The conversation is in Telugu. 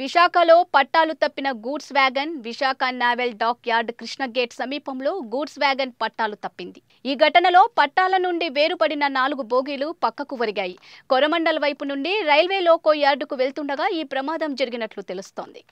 విశాఖలో పట్టాలు తప్పిన goods wagon Visakha naval dockyard Krishna gate సమీపంలో గూడ్స్ వ్యాగన్ పట్టాలు తప్పింది ఈ ఘటనలో పట్టాల నుండి వేరుపడిన నాలుగు బోగీలు పక్కకు ఒరిగాయి కొరమండల్ వైపు నుండి రైల్వే లోకో యార్డుకు వెళ్తుండగా ఈ ప్రమాదం జరిగినట్లు తెలుస్తోంది